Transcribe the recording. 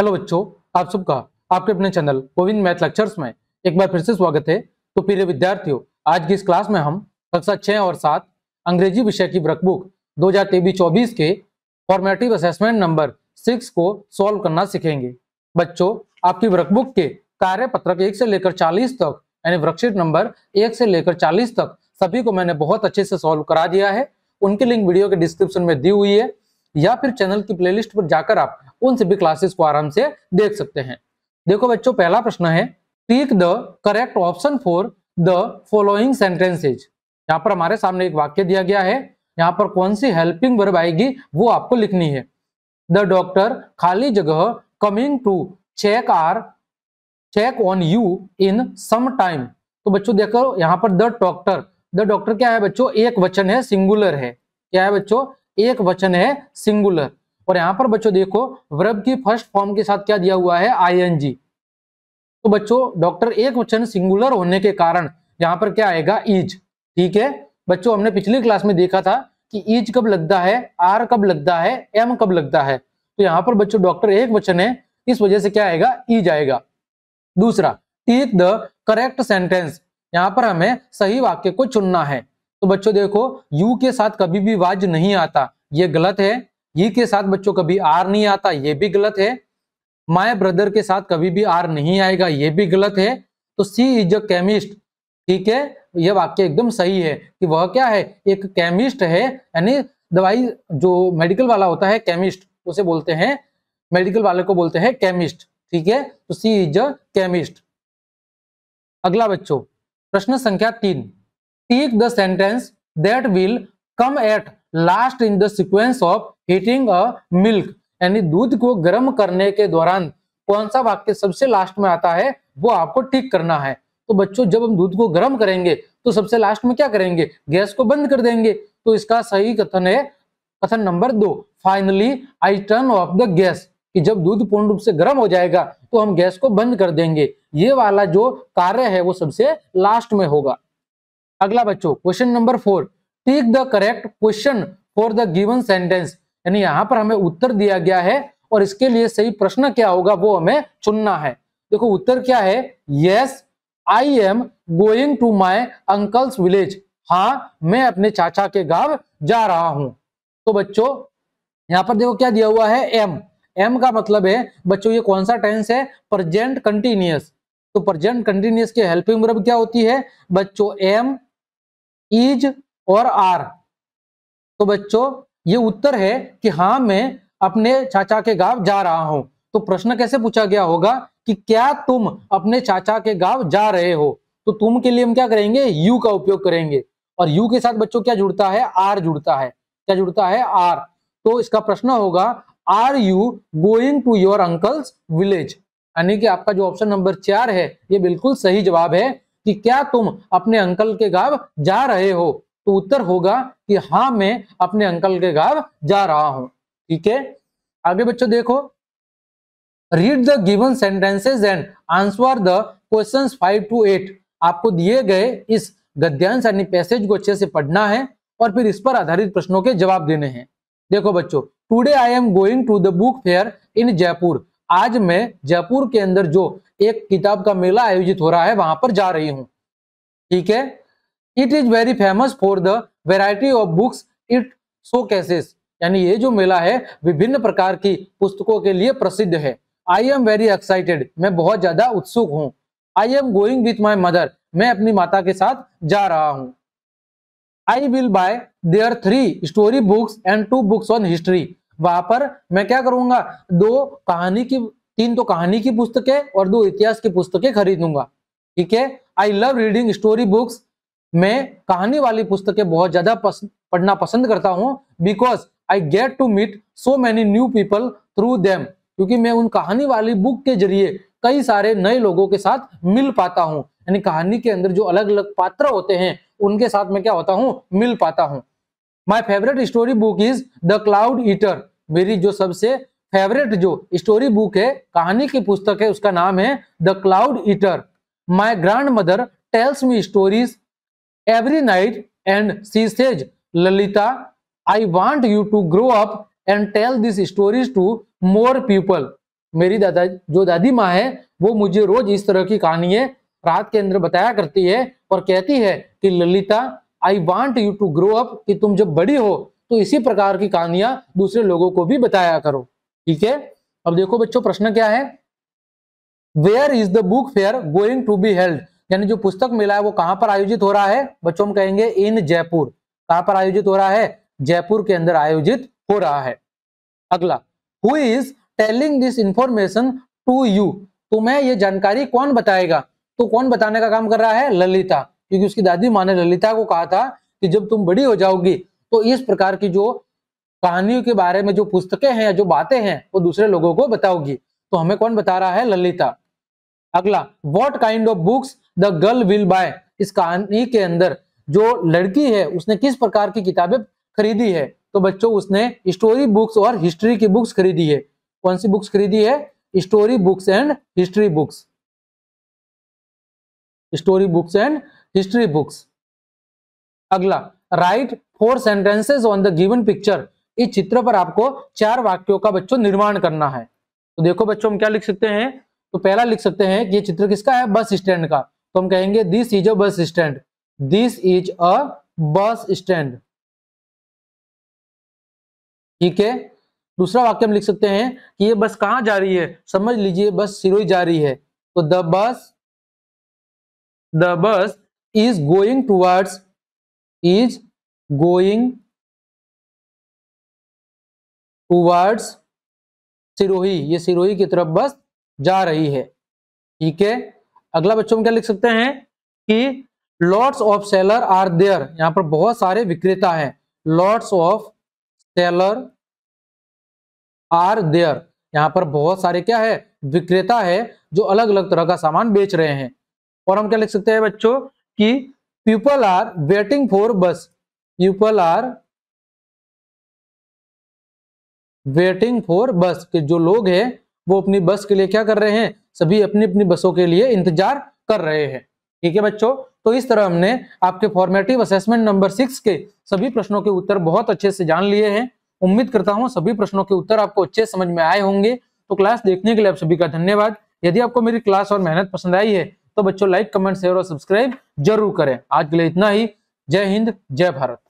Hello बच्चों आप सबका आपके अपने चैनल गोविंद मैथ लेक्चर्स में एक बार फिर से स्वागत है तो प्रिय विद्यार्थियों आज की इस क्लास में हम कक्षा छः और सात अंग्रेजी विषय की वर्कबुक दो हजार तेईस चौबीस के फॉर्मेटिव असेसमेंट नंबर सिक्स को सॉल्व करना सीखेंगे बच्चों आपकी वर्कबुक के कार्य पत्रक एक से लेकर चालीस तक यानी वर्कशीट नंबर एक से लेकर चालीस तक सभी को मैंने बहुत अच्छे से सॉल्व करा दिया है उनकी लिंक वीडियो के डिस्क्रिप्शन में दी हुई है या फिर चैनल की प्लेलिस्ट पर जाकर आप उन सभी क्लासेस को आराम से देख सकते हैं देखो बच्चों पहला प्रश्न है tick the correct option for the following sentences यहाँ पर हमारे सामने एक वाक्य दिया गया है यहाँ पर कौन सी हेल्पिंग वर्ब आएगी वो आपको लिखनी है द डॉक्टर खाली जगह coming to check are check on you in some time तो बच्चों देखो यहाँ पर द डॉक्टर द डॉक्टर क्या है बच्चों एक वचन है सिंगुलर है क्या है बच्चों एक वचन है सिंगुलर और यहाँ पर बच्चों देखो वर्ब की फर्स्ट फॉर्म के साथ क्या दिया हुआ है आईएनजी तो बच्चों डॉक्टर एक वचन सिंगुलर होने के कारण यहाँ पर क्या आएगा इज ठीक है बच्चों हमने पिछली क्लास में देखा था कि इज कब लगता है आर कब लगता है एम कब लगता है तो यहाँ पर बच्चों डॉक्टर एक वचन है इस वजह से क्या आएगा इज आएगा दूसरा टीक द करेक्ट सेंटेंस यहाँ पर हमें सही वाक्य को चुनना है तो बच्चों देखो यू के साथ कभी भी वाज नहीं आता ये गलत है ये के साथ बच्चों कभी आर नहीं आता ये भी गलत है माय ब्रदर के साथ कभी भी आर नहीं आएगा ये भी गलत है तो सी इज अ केमिस्ट ठीक है यह वाक्य एकदम सही है कि वह क्या है एक केमिस्ट है यानी दवाई जो मेडिकल वाला होता है केमिस्ट उसे बोलते हैं मेडिकल वाले को बोलते हैं केमिस्ट ठीक है तो सी इज अ केमिस्ट अगला बच्चों प्रश्न संख्या तीन tick the sentence that will come at last in the sequence of heating a milk यानी दूध को गर्म करने के दौरान कौन सा वाक्य सबसे लास्ट में आता है वो आपको ठीक करना है तो बच्चों जब हम दूध को गर्म करेंगे तो सबसे लास्ट में क्या करेंगे गैस को बंद कर देंगे तो इसका सही कथन है कथन नंबर दो finally I turn off the gas कि जब दूध पूर्ण रूप से गर्म हो जाएगा तो हम गैस को बंद कर देंगे ये वाला जो कार्य है वो सबसे लास्ट में होगा अगला बच्चों question number four tick the correct question for the given sentence यानी यहाँ पर हमें उत्तर दिया गया है और इसके लिए सही प्रश्न क्या होगा वो हमें चुनना है देखो उत्तर क्या है yes I am going to my uncle's village हाँ मैं अपने चाचा के गांव जा रहा हूं तो बच्चों यहाँ पर देखो क्या दिया हुआ है एम एम का मतलब है बच्चों ये कौन सा टेंस है प्रजेंट कंटिन्यूस तो प्रजेंट कंटिन्यूस की हेल्पिंग वर्ब क्या होती है बच्चों एम इज और आर तो बच्चों ये उत्तर है कि हाँ मैं अपने चाचा के गांव जा रहा हूं तो प्रश्न कैसे पूछा गया होगा कि क्या तुम अपने चाचा के गांव जा रहे हो तो तुम के लिए हम क्या करेंगे यू का उपयोग करेंगे और यू के साथ बच्चों क्या जुड़ता है आर जुड़ता है क्या जुड़ता है आर तो इसका प्रश्न होगा are you going to your uncle's village यानी कि आपका जो ऑप्शन नंबर चार है ये बिल्कुल सही जवाब है कि क्या तुम अपने अंकल के गांव जा रहे हो तो उत्तर होगा कि हाँ मैं अपने अंकल के गांव जा रहा हूं ठीक है आगे बच्चों देखो read the given sentences and answer the question five to eight आपको दिए गए इस गद्यांश यानी पैसेज को अच्छे से पढ़ना है और फिर इस पर आधारित प्रश्नों के जवाब देने हैं देखो बच्चों today I am going to the book fair in Jaipur आज मैं जयपुर के अंदर जो एक किताब का मेला आयोजित हो रहा है वहां पर जा रही हूँ ठीक है it is very famous for the variety of books it showcases यानी ये जो मेला है विभिन्न प्रकार की पुस्तकों के लिए प्रसिद्ध है आई एम वेरी एक्साइटेड मैं बहुत ज्यादा उत्सुक हूँ I am going with my mother मैं अपनी माता के साथ जा रहा हूँ I will buy there three story books and two books on history वहां पर मैं क्या करूंगा दो कहानी की तीन तो कहानी की पुस्तकें और दो इतिहास की पुस्तकें खरीदूंगा ठीक है I love reading story books मैं कहानी वाली पुस्तकें बहुत ज्यादा पस, पढ़ना पसंद करता हूँ because I get to meet so many new people through them क्योंकि मैं उन कहानी वाली बुक के जरिए कई सारे नए लोगों के साथ मिल पाता हूँ यानी कहानी के अंदर जो अलग अलग पात्र होते हैं उनके साथ मैं क्या होता हूँ मिल पाता हूँ my favourite story book is the cloud eater मेरी जो सबसे फेवरेट जो स्टोरी बुक है कहानी की पुस्तक है उसका नाम है the cloud eater my grandmother tells me stories every night and she says Lalita I want you to grow up and tell this stories to more people. मेरी दादा जो दादी माँ है वो मुझे रोज इस तरह की कहानियां रात के अंदर बताया करती है और कहती है कि Lalita I want you to grow up कि तुम जब बड़ी हो तो इसी प्रकार की कहानियां दूसरे लोगों को भी बताया करो ठीक है अब देखो बच्चों प्रश्न क्या है where is the book fair going to be held यानी जो पुस्तक मेला है वो कहाँ पर आयोजित हो रहा है बच्चों हम कहेंगे इन जयपुर कहाँ पर आयोजित हो रहा है जयपुर के अंदर आयोजित हो रहा है अगला who is telling this information to you तुम्हें ये जानकारी कौन बताएगा तो कौन बताने का काम कर रहा है ललिता क्योंकि उसकी दादी माँ ने ललिता को कहा था कि जब तुम बड़ी हो जाओगी तो इस प्रकार की जो कहानियों के बारे में जो पुस्तकें हैं जो बातें हैं वो दूसरे लोगों को बताओगी तो हमें कौन बता रहा है ललिता अगला what kind of books the girl will buy इस कहानी के अंदर जो लड़की है उसने किस प्रकार की किताबें खरीदी है तो बच्चों उसने स्टोरी बुक्स और हिस्ट्री की बुक्स खरीदी है कौन सी बुक्स खरीदी है story books and history books story books and history books अगला write four sentences on the given picture इस चित्र पर आपको चार वाक्यों का बच्चों निर्माण करना है तो देखो बच्चों हम क्या लिख सकते हैं तो पहला लिख सकते हैं कि ये चित्र किसका है बस स्टैंड का तो हम कहेंगे this is a bus stand this is a bus stand ठीक है दूसरा वाक्य हम लिख सकते हैं कि ये बस कहां जा रही है समझ लीजिए बस सिरोही जा रही है तो the bus the bus is going towards is going towards Sirohi ये सिरोही की तरफ बस जा रही है ठीक है अगला बच्चों में क्या लिख सकते हैं कि lots of seller are there यहां पर बहुत सारे विक्रेता हैं lots of seller are there यहां पर बहुत सारे क्या है विक्रेता है जो अलग अलग तरह का सामान बेच रहे हैं और हम क्या लिख सकते हैं बच्चों कि people are waiting for bus people are waiting for bus कि जो लोग हैं वो अपनी बस के लिए क्या कर रहे हैं सभी अपनी अपनी बसों के लिए इंतजार कर रहे हैं ठीक है बच्चों तो इस तरह हमने आपके फॉर्मेटिव असेसमेंट नंबर सिक्स के सभी प्रश्नों के उत्तर बहुत अच्छे से जान लिए हैं उम्मीद करता हूँ सभी प्रश्नों के उत्तर आपको अच्छे समझ में आए होंगे तो क्लास देखने के लिए आप सभी का धन्यवाद यदि आपको मेरी क्लास और मेहनत पसंद आई है तो बच्चों लाइक कमेंट शेयर और सब्सक्राइब जरूर करें आज के लिए इतना ही जय हिंद जय भारत